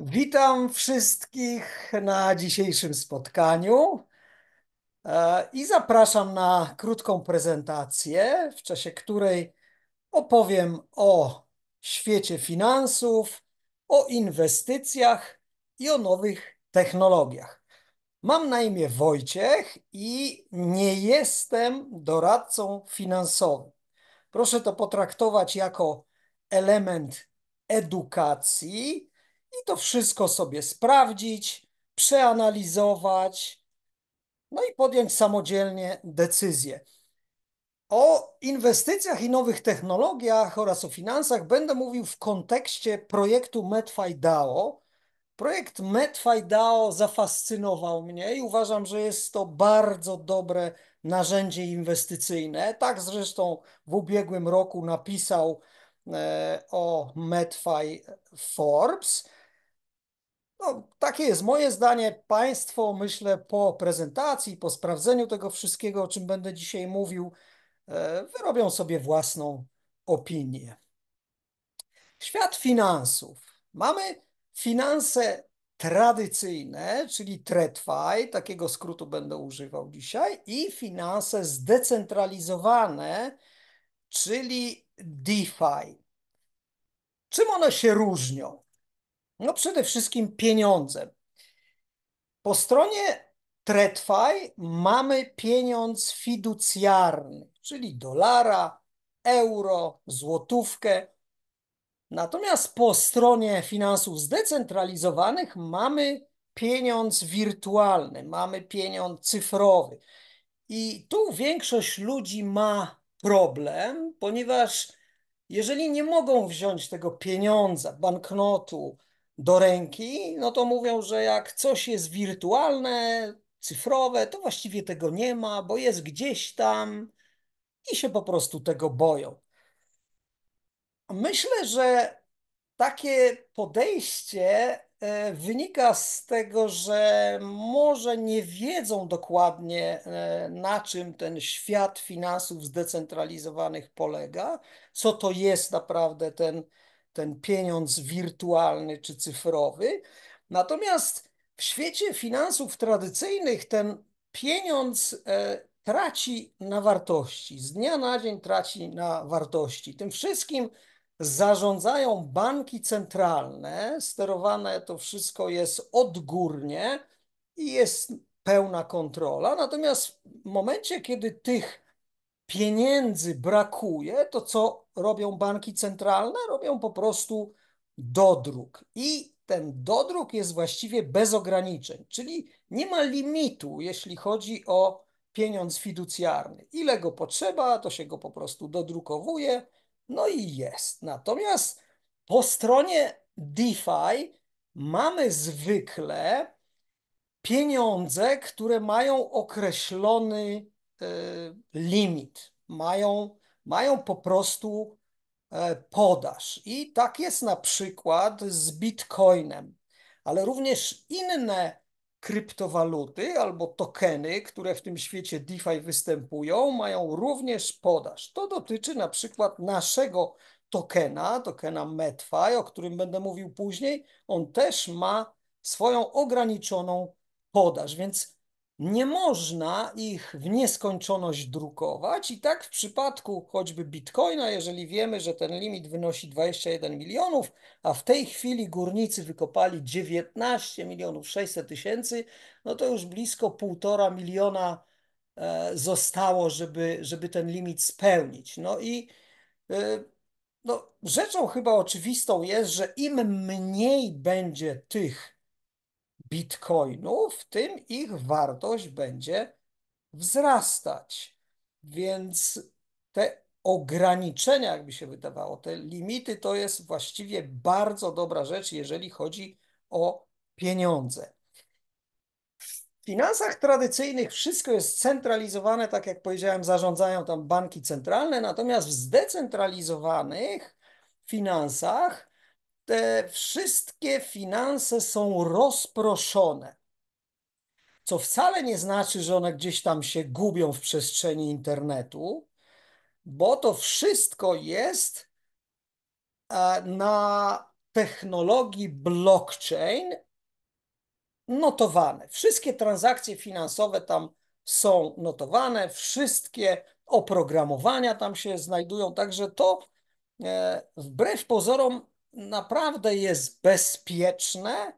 Witam wszystkich na dzisiejszym spotkaniu e, i zapraszam na krótką prezentację, w czasie której opowiem o świecie finansów, o inwestycjach i o nowych technologiach. Mam na imię Wojciech i nie jestem doradcą finansowym. Proszę to potraktować jako element edukacji i to wszystko sobie sprawdzić, przeanalizować, no i podjąć samodzielnie decyzję. O inwestycjach i nowych technologiach oraz o finansach będę mówił w kontekście projektu MetFi DAO. Projekt MetFi DAO zafascynował mnie i uważam, że jest to bardzo dobre narzędzie inwestycyjne. Tak zresztą w ubiegłym roku napisał e, o MedFi Forbes. No, takie jest moje zdanie. Państwo, myślę, po prezentacji, po sprawdzeniu tego wszystkiego, o czym będę dzisiaj mówił, e, wyrobią sobie własną opinię. Świat finansów. Mamy finanse tradycyjne, czyli TreTFI, takiego skrótu będę używał dzisiaj, i finanse zdecentralizowane, czyli DeFi. Czym one się różnią? No przede wszystkim pieniądze. Po stronie TreTFI mamy pieniądz fiducjarny, czyli dolara, euro, złotówkę. Natomiast po stronie finansów zdecentralizowanych mamy pieniądz wirtualny, mamy pieniądz cyfrowy. I tu większość ludzi ma problem, ponieważ jeżeli nie mogą wziąć tego pieniądza, banknotu, do ręki, no to mówią, że jak coś jest wirtualne, cyfrowe, to właściwie tego nie ma, bo jest gdzieś tam i się po prostu tego boją. Myślę, że takie podejście e, wynika z tego, że może nie wiedzą dokładnie, e, na czym ten świat finansów zdecentralizowanych polega, co to jest naprawdę ten ten pieniądz wirtualny czy cyfrowy. Natomiast w świecie finansów tradycyjnych ten pieniądz e, traci na wartości, z dnia na dzień traci na wartości. Tym wszystkim zarządzają banki centralne, sterowane to wszystko jest odgórnie i jest pełna kontrola. Natomiast w momencie, kiedy tych pieniędzy brakuje, to co robią banki centralne? Robią po prostu dodruk. I ten dodruk jest właściwie bez ograniczeń, czyli nie ma limitu, jeśli chodzi o pieniądz fiducjarny. Ile go potrzeba, to się go po prostu dodrukowuje, no i jest. Natomiast po stronie DeFi mamy zwykle pieniądze, które mają określony Y, limit, mają, mają po prostu e, podaż. I tak jest na przykład z Bitcoinem, ale również inne kryptowaluty albo tokeny, które w tym świecie DeFi występują, mają również podaż. To dotyczy na przykład naszego tokena, tokena MetFi, o którym będę mówił później. On też ma swoją ograniczoną podaż, więc nie można ich w nieskończoność drukować i tak w przypadku choćby bitcoina, jeżeli wiemy, że ten limit wynosi 21 milionów, a w tej chwili górnicy wykopali 19 milionów 600 tysięcy, no to już blisko 1,5 miliona e, zostało, żeby, żeby ten limit spełnić. No i e, no, rzeczą chyba oczywistą jest, że im mniej będzie tych bitcoinów, tym ich wartość będzie wzrastać. Więc te ograniczenia, jakby się wydawało, te limity to jest właściwie bardzo dobra rzecz, jeżeli chodzi o pieniądze. W finansach tradycyjnych wszystko jest centralizowane, tak jak powiedziałem, zarządzają tam banki centralne, natomiast w zdecentralizowanych finansach te wszystkie finanse są rozproszone. Co wcale nie znaczy, że one gdzieś tam się gubią w przestrzeni internetu, bo to wszystko jest e, na technologii blockchain notowane. Wszystkie transakcje finansowe tam są notowane, wszystkie oprogramowania tam się znajdują, także to e, wbrew pozorom naprawdę jest bezpieczne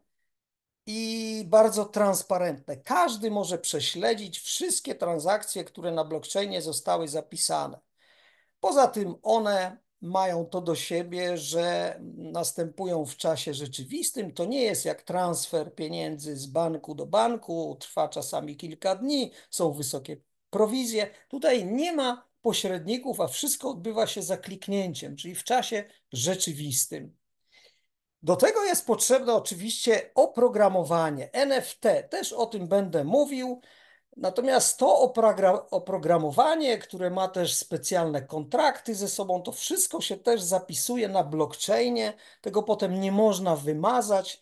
i bardzo transparentne. Każdy może prześledzić wszystkie transakcje, które na blockchainie zostały zapisane. Poza tym one mają to do siebie, że następują w czasie rzeczywistym. To nie jest jak transfer pieniędzy z banku do banku, trwa czasami kilka dni, są wysokie prowizje. Tutaj nie ma pośredników, a wszystko odbywa się za kliknięciem, czyli w czasie rzeczywistym. Do tego jest potrzebne oczywiście oprogramowanie NFT. Też o tym będę mówił. Natomiast to oprogramowanie, które ma też specjalne kontrakty ze sobą, to wszystko się też zapisuje na blockchainie. Tego potem nie można wymazać.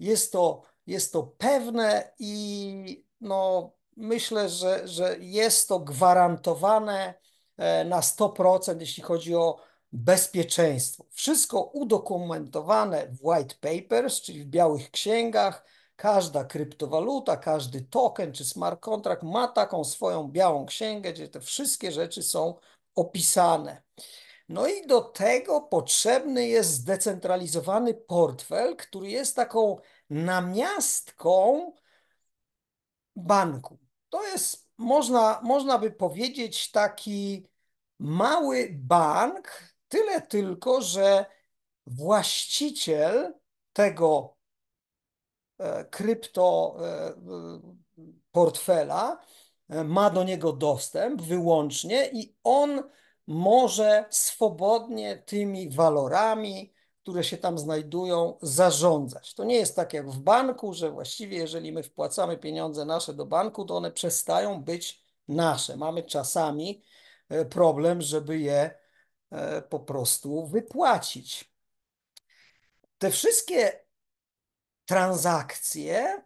Jest to, jest to pewne i no, myślę, że, że jest to gwarantowane e, na 100%, jeśli chodzi o bezpieczeństwo. Wszystko udokumentowane w white papers, czyli w białych księgach. Każda kryptowaluta, każdy token czy smart contract ma taką swoją białą księgę, gdzie te wszystkie rzeczy są opisane. No i do tego potrzebny jest zdecentralizowany portfel, który jest taką namiastką banku. To jest, można, można by powiedzieć, taki mały bank Tyle tylko, że właściciel tego e, kryptoportfela e, e, ma do niego dostęp wyłącznie i on może swobodnie tymi walorami, które się tam znajdują, zarządzać. To nie jest tak jak w banku, że właściwie jeżeli my wpłacamy pieniądze nasze do banku, to one przestają być nasze. Mamy czasami problem, żeby je E, po prostu wypłacić. Te wszystkie transakcje,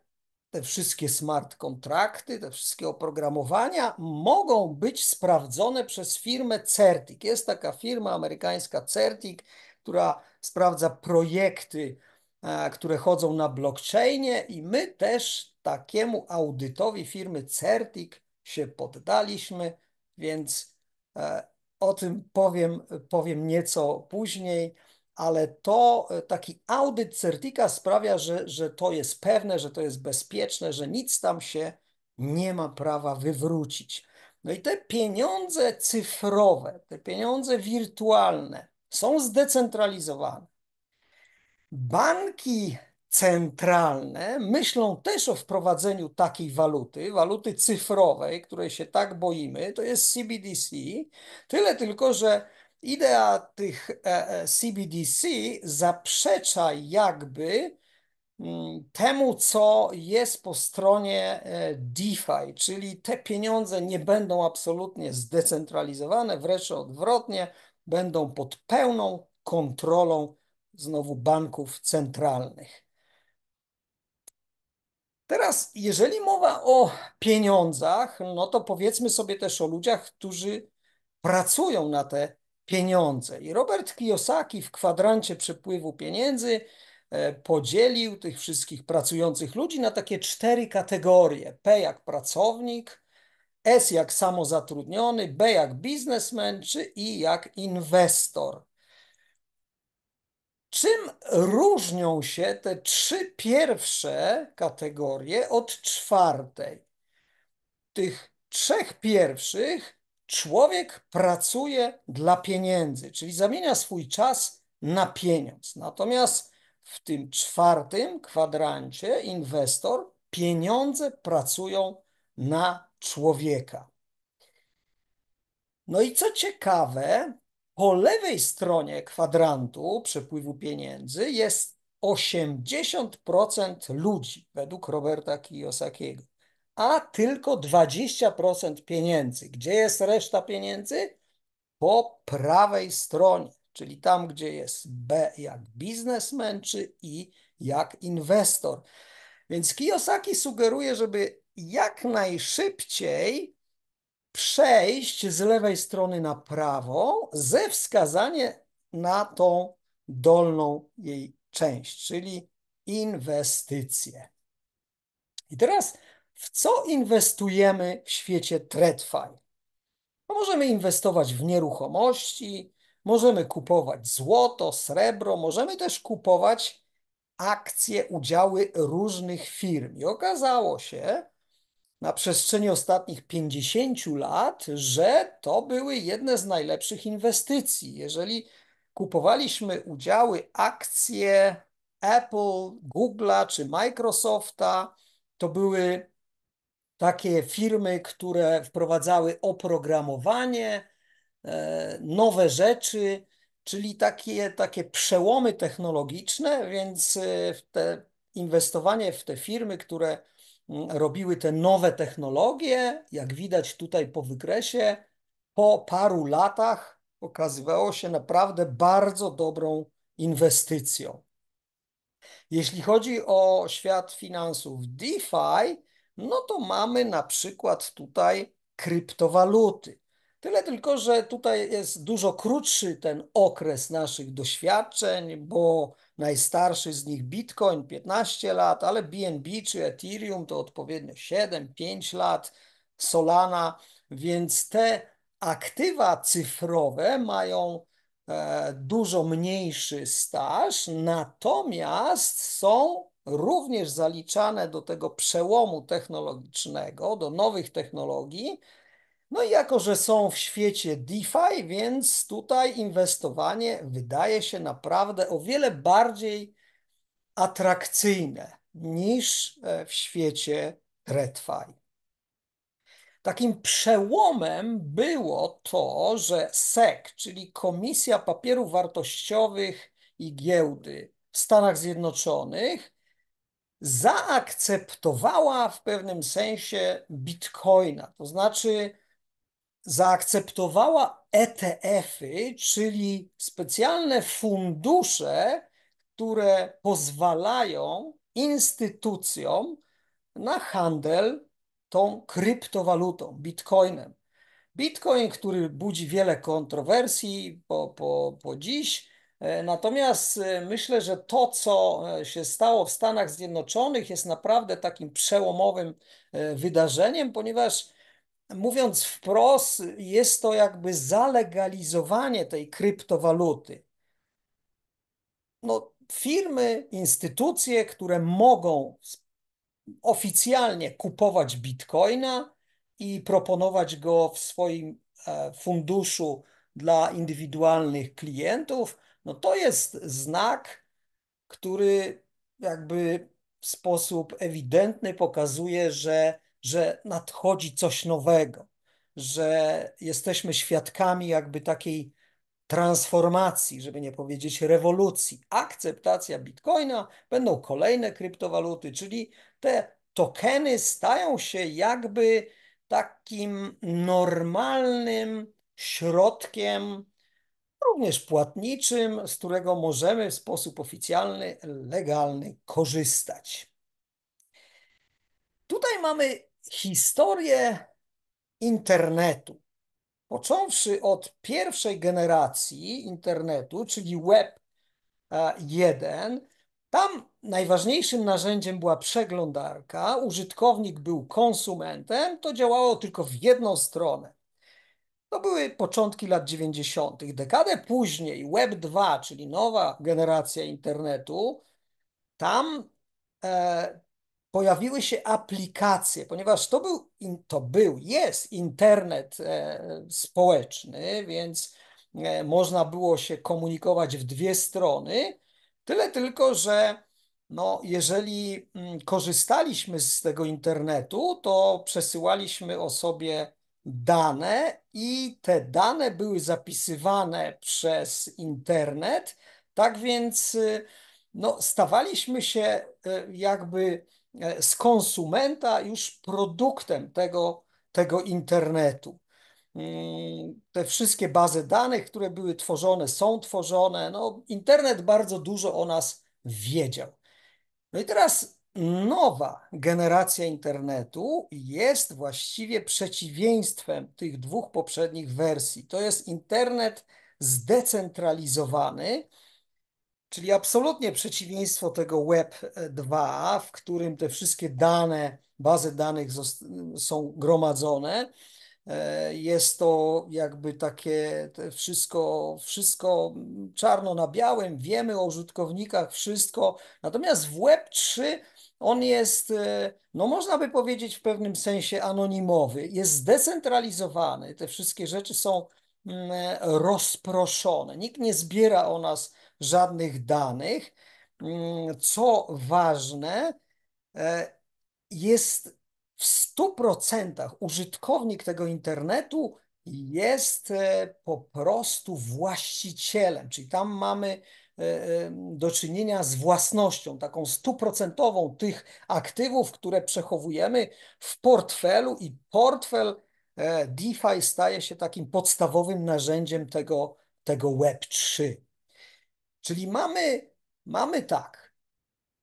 te wszystkie smart kontrakty, te wszystkie oprogramowania mogą być sprawdzone przez firmę Certik. Jest taka firma amerykańska Certik, która sprawdza projekty, e, które chodzą na blockchainie i my też takiemu audytowi firmy Certik się poddaliśmy, więc e, o tym powiem, powiem nieco później, ale to e, taki audyt Certika sprawia, że, że to jest pewne, że to jest bezpieczne, że nic tam się nie ma prawa wywrócić. No i te pieniądze cyfrowe, te pieniądze wirtualne są zdecentralizowane. Banki centralne myślą też o wprowadzeniu takiej waluty, waluty cyfrowej, której się tak boimy, to jest CBDC, tyle tylko, że idea tych CBDC e, e, zaprzecza jakby mm, temu, co jest po stronie e, DeFi, czyli te pieniądze nie będą absolutnie zdecentralizowane, wreszcie odwrotnie, będą pod pełną kontrolą znowu banków centralnych. Teraz, jeżeli mowa o pieniądzach, no to powiedzmy sobie też o ludziach, którzy pracują na te pieniądze. I Robert Kiyosaki w kwadrancie przepływu pieniędzy e, podzielił tych wszystkich pracujących ludzi na takie cztery kategorie: P jak pracownik, S jak samozatrudniony, B jak biznesmen czy I jak inwestor. Czym różnią się te trzy pierwsze kategorie od czwartej? Tych trzech pierwszych człowiek pracuje dla pieniędzy, czyli zamienia swój czas na pieniądz. Natomiast w tym czwartym kwadrancie inwestor pieniądze pracują na człowieka. No i co ciekawe, po lewej stronie kwadrantu przepływu pieniędzy jest 80% ludzi według Roberta Kiyosakiego, a tylko 20% pieniędzy. Gdzie jest reszta pieniędzy? Po prawej stronie, czyli tam, gdzie jest B jak biznesmen, czy I jak inwestor. Więc Kiyosaki sugeruje, żeby jak najszybciej przejść z lewej strony na prawo ze wskazaniem na tą dolną jej część, czyli inwestycje. I teraz w co inwestujemy w świecie TradFi? No możemy inwestować w nieruchomości, możemy kupować złoto, srebro, możemy też kupować akcje, udziały różnych firm. I okazało się, na przestrzeni ostatnich 50 lat, że to były jedne z najlepszych inwestycji. Jeżeli kupowaliśmy udziały, akcje Apple, Google'a czy Microsofta, to były takie firmy, które wprowadzały oprogramowanie, e, nowe rzeczy, czyli takie, takie przełomy technologiczne, więc e, w te, inwestowanie w te firmy, które robiły te nowe technologie. Jak widać tutaj po wykresie, po paru latach okazywało się naprawdę bardzo dobrą inwestycją. Jeśli chodzi o świat finansów DeFi, no to mamy na przykład tutaj kryptowaluty. Tyle tylko, że tutaj jest dużo krótszy ten okres naszych doświadczeń, bo najstarszy z nich Bitcoin 15 lat, ale BNB czy Ethereum to odpowiednio 7-5 lat, Solana, więc te aktywa cyfrowe mają e, dużo mniejszy staż, natomiast są również zaliczane do tego przełomu technologicznego, do nowych technologii, no i jako, że są w świecie DeFi, więc tutaj inwestowanie wydaje się naprawdę o wiele bardziej atrakcyjne niż e, w świecie RedFi. Takim przełomem było to, że SEC, czyli Komisja Papierów Wartościowych i Giełdy w Stanach Zjednoczonych, zaakceptowała w pewnym sensie bitcoina. To znaczy, zaakceptowała ETF-y, czyli specjalne fundusze, które pozwalają instytucjom na handel tą kryptowalutą, bitcoinem. Bitcoin, który budzi wiele kontrowersji po, po, po dziś, e, natomiast e, myślę, że to, co e, się stało w Stanach Zjednoczonych, jest naprawdę takim przełomowym wydarzeniem, ponieważ mówiąc wprost, jest to jakby zalegalizowanie tej kryptowaluty. No, firmy, instytucje, które mogą oficjalnie kupować bitcoina i proponować go w swoim e, funduszu dla indywidualnych klientów, no to jest znak, który jakby w sposób ewidentny pokazuje, że że nadchodzi coś nowego, że jesteśmy świadkami jakby takiej transformacji, żeby nie powiedzieć rewolucji. Akceptacja bitcoina, będą kolejne kryptowaluty, czyli te tokeny stają się jakby takim normalnym środkiem, również płatniczym, z którego możemy w sposób oficjalny, legalny korzystać. Tutaj mamy historię internetu, począwszy od pierwszej generacji internetu, czyli Web 1, e, tam najważniejszym narzędziem była przeglądarka, użytkownik był konsumentem, to działało tylko w jedną stronę. To były początki lat 90. Dekadę później Web 2, czyli nowa generacja internetu, tam e, pojawiły się aplikacje, ponieważ to był, to był jest internet e, społeczny, więc e, można było się komunikować w dwie strony, tyle tylko, że no, jeżeli mm, korzystaliśmy z tego internetu, to przesyłaliśmy o sobie dane i te dane były zapisywane przez internet. Tak więc y, no, stawaliśmy się y, jakby E, z konsumenta już produktem tego, tego internetu. Mm, te wszystkie bazy danych, które były tworzone, są tworzone. No, internet bardzo dużo o nas wiedział. No i teraz nowa generacja internetu jest właściwie przeciwieństwem tych dwóch poprzednich wersji. To jest internet zdecentralizowany, Czyli absolutnie przeciwieństwo tego Web 2, w którym te wszystkie dane, bazy danych są gromadzone. E, jest to jakby takie wszystko, wszystko czarno na białym, wiemy o użytkownikach wszystko. Natomiast w Web 3 on jest, e, no można by powiedzieć, w pewnym sensie anonimowy, jest zdecentralizowany. Te wszystkie rzeczy są mm, e, rozproszone. Nikt nie zbiera o nas żadnych danych. Mm, co ważne, e, jest w 100% użytkownik tego internetu jest e, po prostu właścicielem, czyli tam mamy e, do czynienia z własnością, taką stuprocentową tych aktywów, które przechowujemy w portfelu i portfel DeFi staje się takim podstawowym narzędziem tego, tego Web 3. Czyli mamy, mamy tak,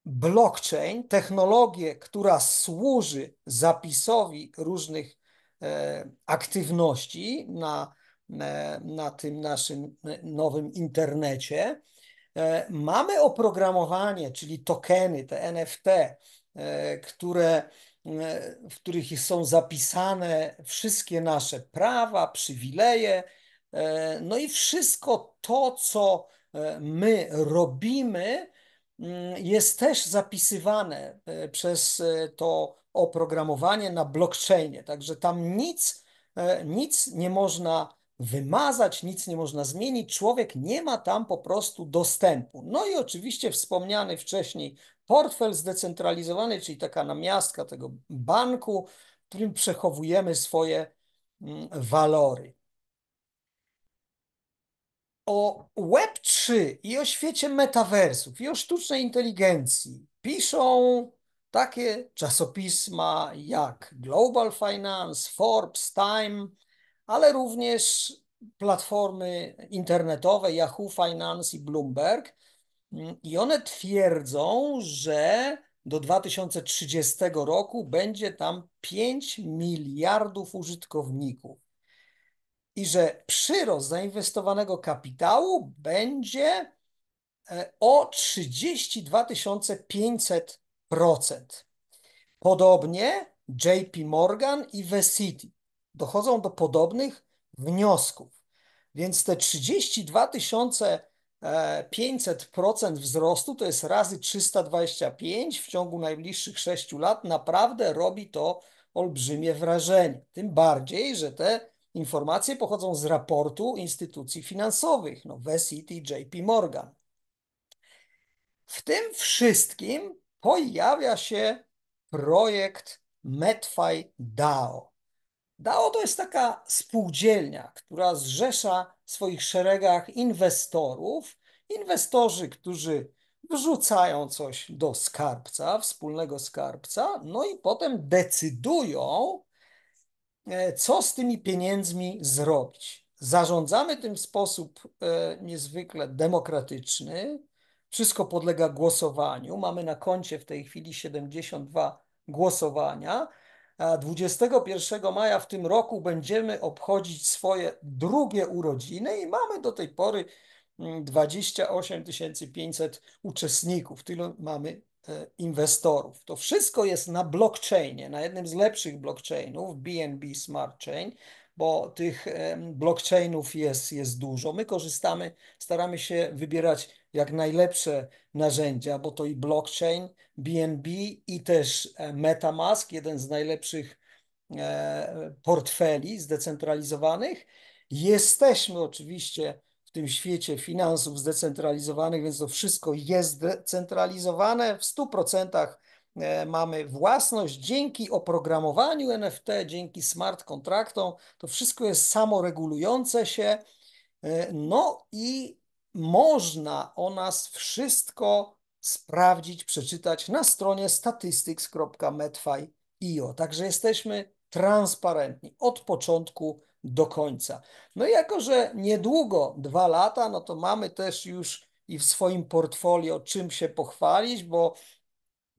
blockchain, technologię, która służy zapisowi różnych e, aktywności na, e, na tym naszym e, nowym internecie. E, mamy oprogramowanie, czyli tokeny, te NFT, e, które, e, w których są zapisane wszystkie nasze prawa, przywileje, no i wszystko to, co E, my robimy, mm, jest też zapisywane e, przez e, to oprogramowanie na blockchainie. Także tam nic, nic nie można wymazać, nic nie można zmienić. Człowiek nie ma tam po prostu dostępu. No i oczywiście wspomniany wcześniej portfel zdecentralizowany, czyli taka namiastka tego banku, w którym przechowujemy swoje mm, walory o Web3 i o świecie metaversów i o sztucznej inteligencji piszą takie czasopisma jak Global Finance, Forbes, Time, ale również platformy internetowe Yahoo Finance i Bloomberg. I one twierdzą, że do 2030 roku będzie tam 5 miliardów użytkowników i że przyrost zainwestowanego kapitału będzie e, o 32 500%. Podobnie JP Morgan i Vesity dochodzą do podobnych wniosków. Więc te 32 500% e, wzrostu to jest razy 325 w ciągu najbliższych 6 lat. Naprawdę robi to olbrzymie wrażenie. Tym bardziej, że te Informacje pochodzą z raportu instytucji finansowych, no Vesit i JP Morgan. W tym wszystkim pojawia się projekt MetFi DAO. DAO to jest taka spółdzielnia, która zrzesza w swoich szeregach inwestorów, inwestorzy, którzy wrzucają coś do skarbca, wspólnego skarbca, no i potem decydują, E, co z tymi pieniędzmi zrobić. Zarządzamy tym w sposób e, niezwykle demokratyczny. Wszystko podlega głosowaniu. Mamy na koncie w tej chwili 72 głosowania. 21 maja w tym roku będziemy obchodzić swoje drugie urodziny i mamy do tej pory 28 mm, 500 uczestników. Tyle mamy E, inwestorów. To wszystko jest na blockchainie, na jednym z lepszych blockchainów, BNB Smart Chain, bo tych blockchainów jest, jest dużo. My korzystamy, staramy się wybierać jak najlepsze narzędzia, bo to i blockchain, BNB i też e, MetaMask, jeden z najlepszych e, portfeli zdecentralizowanych. Jesteśmy oczywiście w tym świecie finansów zdecentralizowanych, więc to wszystko jest decentralizowane. W 100% e, mamy własność dzięki oprogramowaniu NFT, dzięki smart kontraktom. To wszystko jest samoregulujące się. E, no i można o nas wszystko sprawdzić, przeczytać na stronie statistics.metfy.io. Także jesteśmy transparentni od początku do końca. No i jako, że niedługo dwa lata, no to mamy też już i w swoim portfolio czym się pochwalić, bo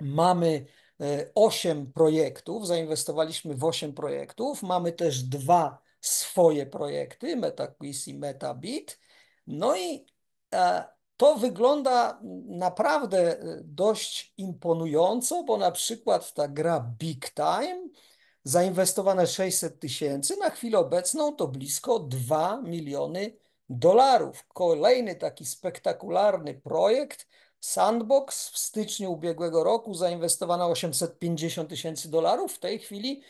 mamy e, osiem projektów, zainwestowaliśmy w osiem projektów, mamy też dwa swoje projekty, MetaQuiz i MetaBit. No i e, to wygląda naprawdę e, dość imponująco, bo na przykład ta gra Big Time, zainwestowane 600 tysięcy, na chwilę obecną to blisko 2 miliony dolarów. Kolejny taki spektakularny projekt Sandbox w styczniu ubiegłego roku zainwestowano 850 tysięcy dolarów. W tej chwili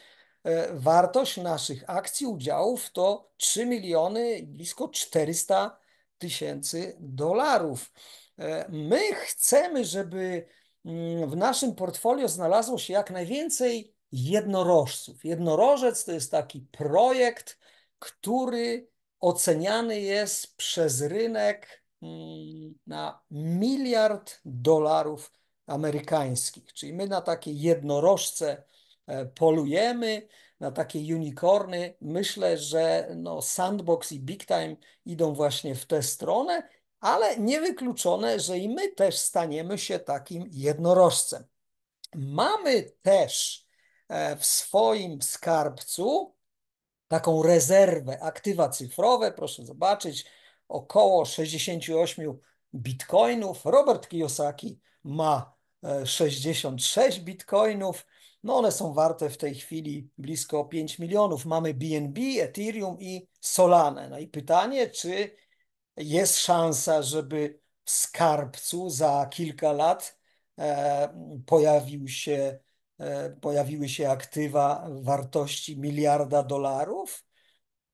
e, wartość naszych akcji, udziałów to 3 miliony, blisko 400 tysięcy dolarów. E, my chcemy, żeby mm, w naszym portfolio znalazło się jak najwięcej jednorożców. Jednorożec to jest taki projekt, który oceniany jest przez rynek mm, na miliard dolarów amerykańskich. Czyli my na takie jednorożce e, polujemy, na takie unicorny. Myślę, że no Sandbox i Big Time idą właśnie w tę stronę, ale niewykluczone, że i my też staniemy się takim jednorożcem. Mamy też E, w swoim skarbcu taką rezerwę aktywa cyfrowe, proszę zobaczyć, około 68 bitcoinów. Robert Kiyosaki ma 66 e, bitcoinów. No one są warte w tej chwili blisko 5 milionów. Mamy BNB, Ethereum i Solanę. No i pytanie, czy jest szansa, żeby w skarbcu za kilka lat e, pojawił się E, pojawiły się aktywa wartości miliarda dolarów?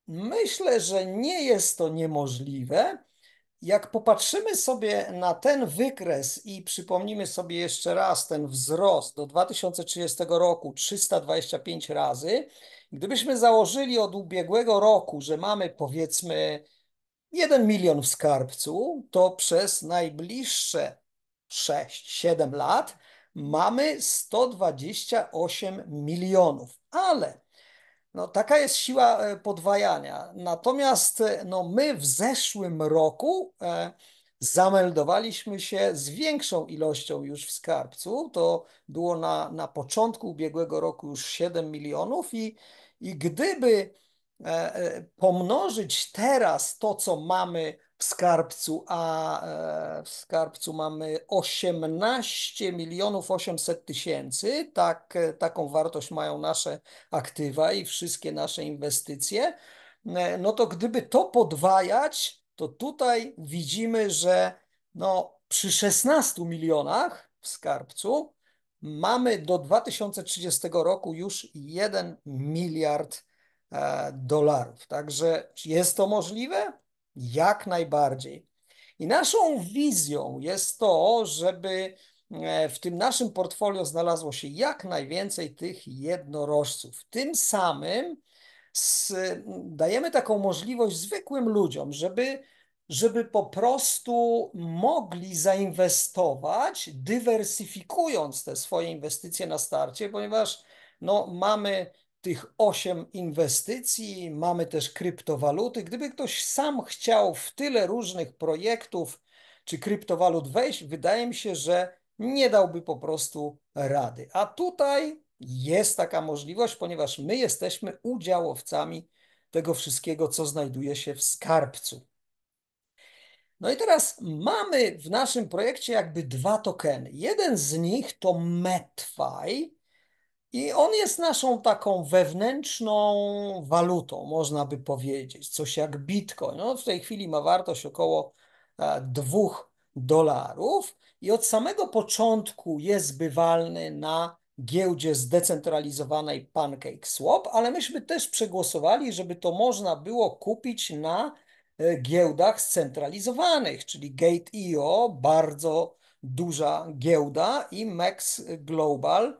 Myślę, że nie jest to niemożliwe. Jak popatrzymy sobie na ten wykres i przypomnimy sobie jeszcze raz ten wzrost do 2030 roku 325 razy, gdybyśmy założyli od ubiegłego roku, że mamy powiedzmy 1 milion w skarbcu, to przez najbliższe 6-7 lat mamy 128 milionów, ale no, taka jest siła e, podwajania. Natomiast e, no, my w zeszłym roku e, zameldowaliśmy się z większą ilością już w skarbcu. To było na, na początku ubiegłego roku już 7 milionów i, i gdyby e, pomnożyć teraz to, co mamy w skarbcu, a e, w skarbcu mamy 18 milionów 800 tysięcy. Tak, e, taką wartość mają nasze aktywa i wszystkie nasze inwestycje. E, no to gdyby to podwajać, to tutaj widzimy, że no przy 16 milionach w skarbcu mamy do 2030 roku już 1 miliard dolarów. Także jest to możliwe? Jak najbardziej. I naszą wizją jest to, żeby e, w tym naszym portfolio znalazło się jak najwięcej tych jednorożców. Tym samym dajemy taką możliwość zwykłym ludziom, żeby, żeby po prostu mogli zainwestować, dywersyfikując te swoje inwestycje na starcie, ponieważ no, mamy tych osiem inwestycji, mamy też kryptowaluty. Gdyby ktoś sam chciał w tyle różnych projektów czy kryptowalut wejść, wydaje mi się, że nie dałby po prostu rady. A tutaj jest taka możliwość, ponieważ my jesteśmy udziałowcami tego wszystkiego, co znajduje się w skarbcu. No i teraz mamy w naszym projekcie jakby dwa tokeny. Jeden z nich to MetFi, i on jest naszą taką wewnętrzną walutą, można by powiedzieć, coś jak bitcoin. No, w tej chwili ma wartość około 2 e, dolarów i od samego początku jest bywalny na giełdzie zdecentralizowanej Pancake Swap, ale myśmy też przegłosowali, żeby to można było kupić na e, giełdach scentralizowanych, czyli Gate.io, bardzo duża giełda i Max Global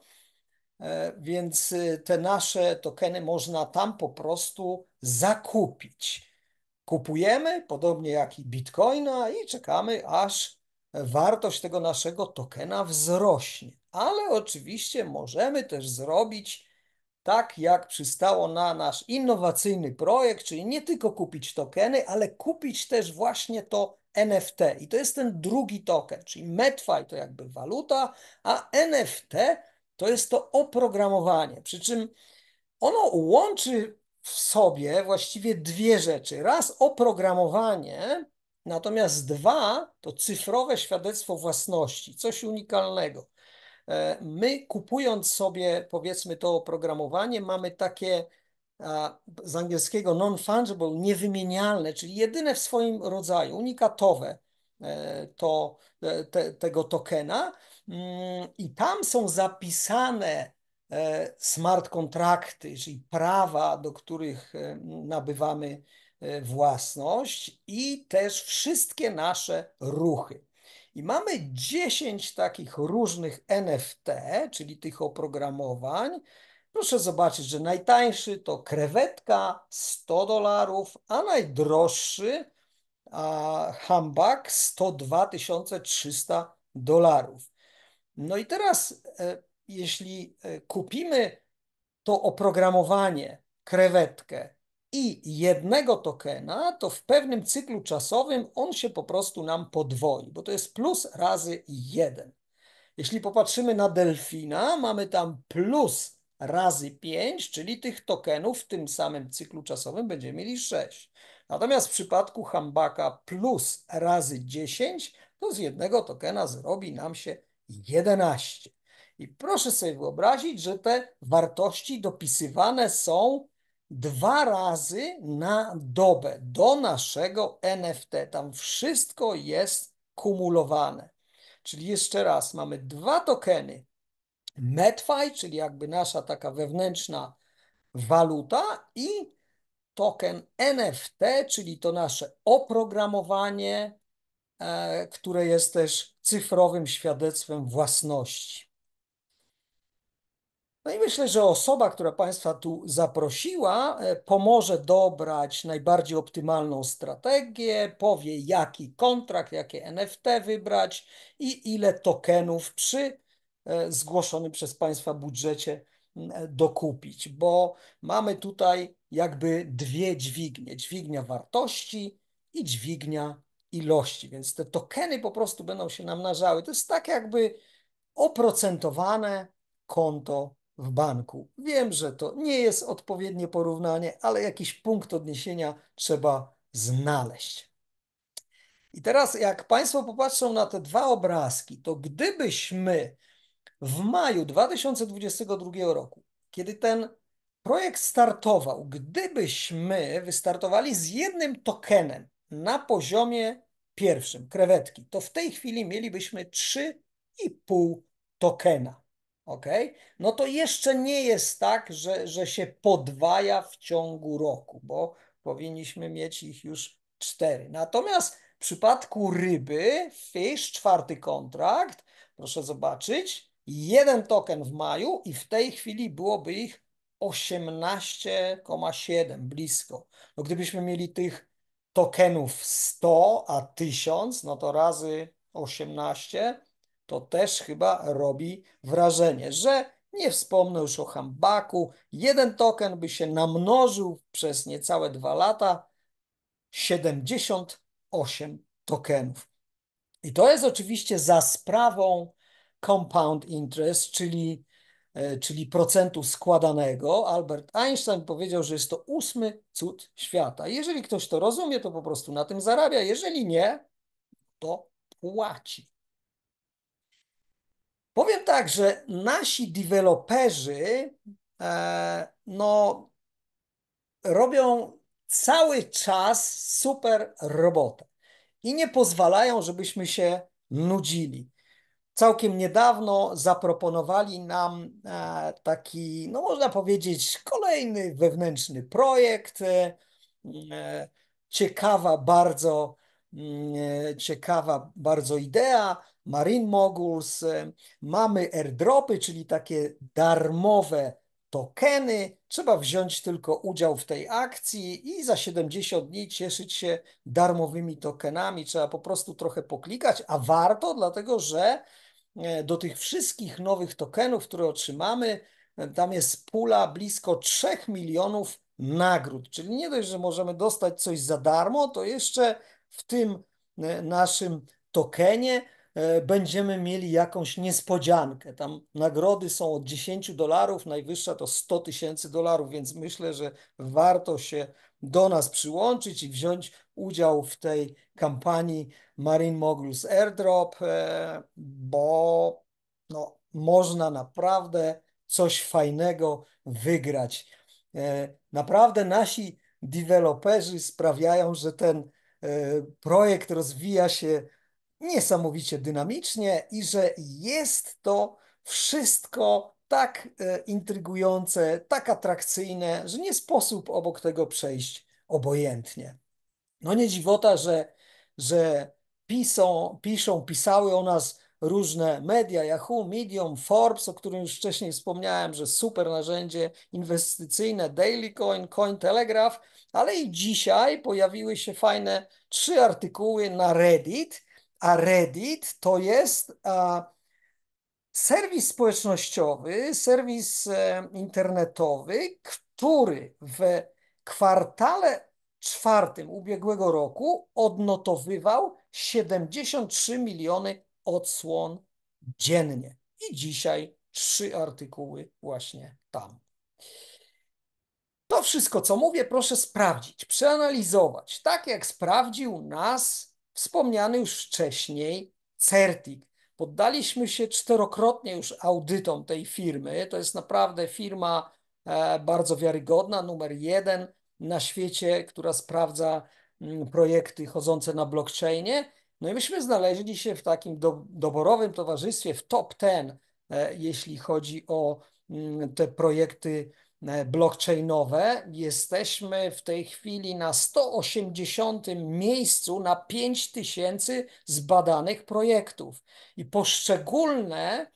E, więc y, te nasze tokeny można tam po prostu zakupić. Kupujemy, podobnie jak i bitcoina, i czekamy, aż wartość tego naszego tokena wzrośnie. Ale oczywiście możemy też zrobić tak, jak przystało na nasz innowacyjny projekt, czyli nie tylko kupić tokeny, ale kupić też właśnie to NFT. I to jest ten drugi token, czyli MetFi to jakby waluta, a NFT to jest to oprogramowanie. Przy czym ono łączy w sobie właściwie dwie rzeczy. Raz oprogramowanie, natomiast dwa to cyfrowe świadectwo własności, coś unikalnego. E, my kupując sobie powiedzmy to oprogramowanie, mamy takie z angielskiego non-fungible, niewymienialne, czyli jedyne w swoim rodzaju, unikatowe e, to, e, te, tego tokena, Mm, I tam są zapisane e, smart kontrakty, czyli prawa, do których e, nabywamy e, własność i też wszystkie nasze ruchy. I mamy 10 takich różnych NFT, czyli tych oprogramowań. Proszę zobaczyć, że najtańszy to krewetka 100 dolarów, a najdroższy a hambak 102 300 dolarów. No i teraz, e, jeśli e, kupimy to oprogramowanie, krewetkę i jednego tokena, to w pewnym cyklu czasowym on się po prostu nam podwoi, bo to jest plus razy jeden. Jeśli popatrzymy na delfina, mamy tam plus razy 5, czyli tych tokenów w tym samym cyklu czasowym będziemy mieli 6. Natomiast w przypadku hambaka plus razy 10, to z jednego tokena zrobi nam się 11. I proszę sobie wyobrazić, że te wartości dopisywane są dwa razy na dobę do naszego NFT. Tam wszystko jest kumulowane. Czyli jeszcze raz, mamy dwa tokeny MetFi, czyli jakby nasza taka wewnętrzna waluta i token NFT, czyli to nasze oprogramowanie, E, które jest też cyfrowym świadectwem własności. No i myślę, że osoba, która Państwa tu zaprosiła, e, pomoże dobrać najbardziej optymalną strategię, powie jaki kontrakt, jakie NFT wybrać i ile tokenów przy e, zgłoszonym przez Państwa budżecie dokupić, bo mamy tutaj jakby dwie dźwignie: dźwignia wartości i dźwignia ilości, więc te tokeny po prostu będą się namnażały. To jest tak jakby oprocentowane konto w banku. Wiem, że to nie jest odpowiednie porównanie, ale jakiś punkt odniesienia trzeba znaleźć. I teraz, jak Państwo popatrzą na te dwa obrazki, to gdybyśmy w maju 2022 roku, kiedy ten projekt startował, gdybyśmy wystartowali z jednym tokenem na poziomie pierwszym, krewetki, to w tej chwili mielibyśmy 3,5 tokena. Ok? No to jeszcze nie jest tak, że, że się podwaja w ciągu roku, bo powinniśmy mieć ich już 4. Natomiast w przypadku ryby, fish, czwarty kontrakt, proszę zobaczyć, jeden token w maju i w tej chwili byłoby ich 18,7 blisko. No gdybyśmy mieli tych tokenów 100, a 1000, no to razy 18, to też chyba robi wrażenie, że nie wspomnę już o hambaku. Jeden token by się namnożył przez niecałe dwa lata 78 tokenów. I to jest oczywiście za sprawą compound interest, czyli E, czyli procentu składanego, Albert Einstein powiedział, że jest to ósmy cud świata. Jeżeli ktoś to rozumie, to po prostu na tym zarabia. Jeżeli nie, to płaci. Powiem tak, że nasi deweloperzy e, no, robią cały czas super robotę i nie pozwalają, żebyśmy się nudzili całkiem niedawno zaproponowali nam e, taki, no można powiedzieć, kolejny wewnętrzny projekt. E, ciekawa bardzo, mm, e, ciekawa bardzo idea. Marine Moguls, mamy airdropy, czyli takie darmowe tokeny. Trzeba wziąć tylko udział w tej akcji i za 70 dni cieszyć się darmowymi tokenami. Trzeba po prostu trochę poklikać, a warto, dlatego że E, do tych wszystkich nowych tokenów, które otrzymamy, e, tam jest pula blisko 3 milionów nagród. Czyli nie dość, że możemy dostać coś za darmo, to jeszcze w tym e, naszym tokenie będziemy mieli jakąś niespodziankę. Tam nagrody są od 10 dolarów, najwyższa to 100 tysięcy dolarów, więc myślę, że warto się do nas przyłączyć i wziąć udział w tej kampanii Marine Moguls Airdrop, e, bo no, można naprawdę coś fajnego wygrać. E, naprawdę nasi deweloperzy sprawiają, że ten e, projekt rozwija się niesamowicie dynamicznie i że jest to wszystko tak e, intrygujące, tak atrakcyjne, że nie sposób obok tego przejść obojętnie. No nie dziwota, że, że pisą, piszą, pisały o nas różne media, Yahoo, Medium, Forbes, o którym już wcześniej wspomniałem, że super narzędzie inwestycyjne, Daily Coin Cointelegraph, ale i dzisiaj pojawiły się fajne trzy artykuły na Reddit, a Reddit to jest serwis społecznościowy, serwis e, internetowy, który w kwartale czwartym ubiegłego roku odnotowywał 73 miliony odsłon dziennie. I dzisiaj trzy artykuły właśnie tam. To wszystko, co mówię, proszę sprawdzić, przeanalizować, tak jak sprawdził nas wspomniany już wcześniej CERTIK, Poddaliśmy się czterokrotnie już audytom tej firmy. To jest naprawdę firma e, bardzo wiarygodna, numer jeden na świecie, która sprawdza mm, projekty chodzące na blockchainie. No i myśmy znaleźli się w takim do, doborowym towarzystwie, w top ten, e, jeśli chodzi o mm, te projekty E, blockchainowe. Jesteśmy w tej chwili na 180 miejscu na 5000 zbadanych projektów i poszczególne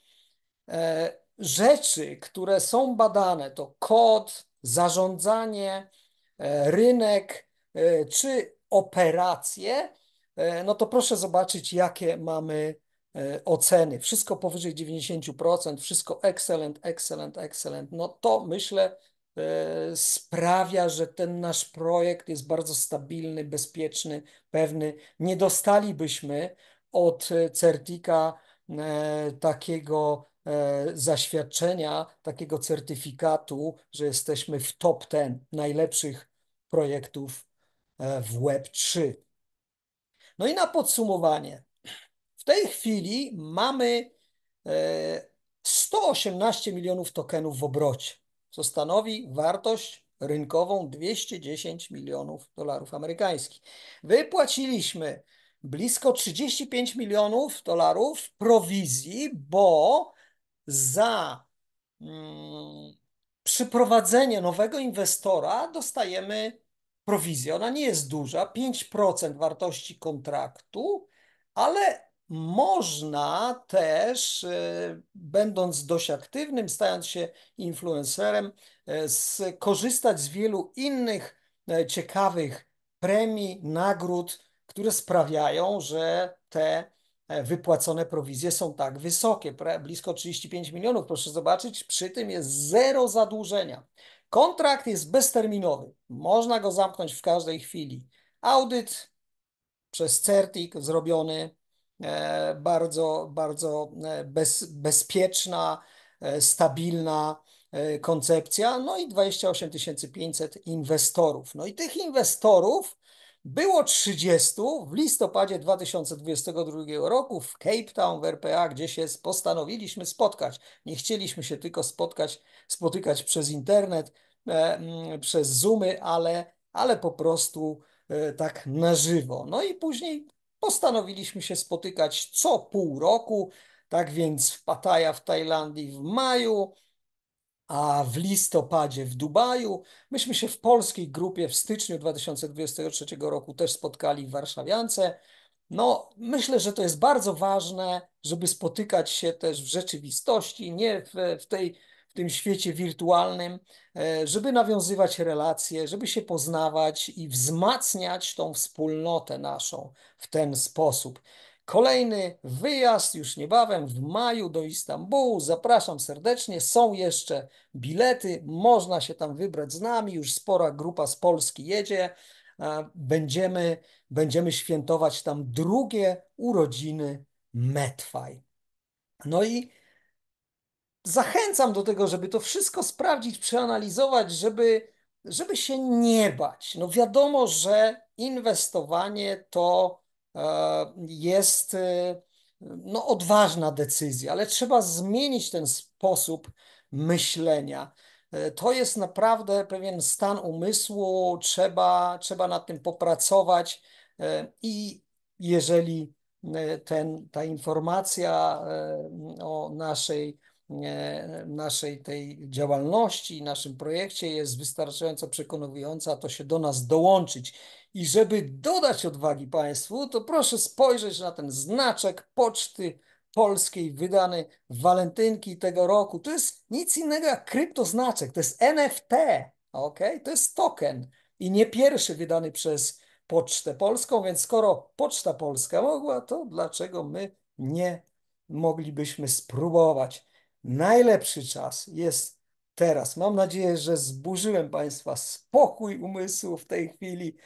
e, rzeczy, które są badane, to kod, zarządzanie, e, rynek czy operacje, no to proszę zobaczyć, jakie mamy E, oceny. Wszystko powyżej 90%, wszystko excellent, excellent, excellent. No to myślę e, sprawia, że ten nasz projekt jest bardzo stabilny, bezpieczny, pewny. Nie dostalibyśmy od e, Certika takiego zaświadczenia, takiego certyfikatu, że jesteśmy w top 10 najlepszych projektów w Web3. No i na podsumowanie, w tej chwili mamy 118 e, milionów tokenów w obrocie, co stanowi wartość rynkową 210 milionów dolarów amerykańskich. Wypłaciliśmy blisko 35 milionów dolarów prowizji, bo za mm, przyprowadzenie nowego inwestora dostajemy prowizję. Ona nie jest duża, 5% wartości kontraktu, ale można też, e, będąc dość aktywnym, stając się influencerem, e, skorzystać z wielu innych e, ciekawych premii, nagród, które sprawiają, że te wypłacone prowizje są tak wysokie, blisko 35 milionów. Proszę zobaczyć, przy tym jest zero zadłużenia. Kontrakt jest bezterminowy, można go zamknąć w każdej chwili. Audyt przez CERTIK zrobiony E, bardzo, bardzo e, bez, bezpieczna, e, stabilna koncepcja, no i 28 500 inwestorów. No i tych inwestorów było 30 w listopadzie 2022 roku w Cape Town w RPA, gdzie się postanowiliśmy spotkać. Nie chcieliśmy się tylko spotkać, spotykać przez internet, przez Zoomy, ale, ale po prostu tak na żywo. No i później postanowiliśmy się spotykać co pół roku. Tak więc w Pattaya w Tajlandii w maju, a w listopadzie w Dubaju. Myśmy się w polskiej grupie w styczniu 2023 roku też spotkali w Warszawiance. No, myślę, że to jest bardzo ważne, żeby spotykać się też w rzeczywistości, nie w, w tej w tym świecie wirtualnym, e, żeby nawiązywać relacje, żeby się poznawać i wzmacniać tą wspólnotę naszą w ten sposób. Kolejny wyjazd już niebawem w maju do Istambułu. Zapraszam serdecznie. Są jeszcze bilety, można się tam wybrać z nami. Już spora grupa z Polski jedzie. E, będziemy, będziemy świętować tam drugie urodziny Metwaj. No i zachęcam do tego, żeby to wszystko sprawdzić, przeanalizować, żeby, żeby się nie bać. No wiadomo, że inwestowanie to e, jest e, no, odważna decyzja, ale trzeba zmienić ten sposób myślenia. E, to jest naprawdę pewien stan umysłu, trzeba, trzeba nad tym popracować i jeżeli ten, ta informacja o naszej E, naszej tej działalności i naszym projekcie jest wystarczająco przekonująca, to się do nas dołączyć. I żeby dodać odwagi Państwu, to proszę spojrzeć na ten znaczek poczty polskiej wydany w walentynki tego roku. To jest nic innego jak kryptoznaczek, to jest NFT, ok? to jest token i nie pierwszy wydany przez Pocztę Polską, więc skoro Poczta Polska mogła, to dlaczego my nie moglibyśmy spróbować? najlepszy czas jest teraz. Mam nadzieję, że zburzyłem Państwa spokój umysłu w tej chwili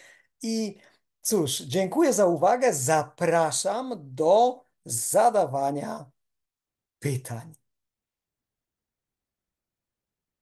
i cóż, dziękuję za uwagę. Zapraszam do zadawania pytań.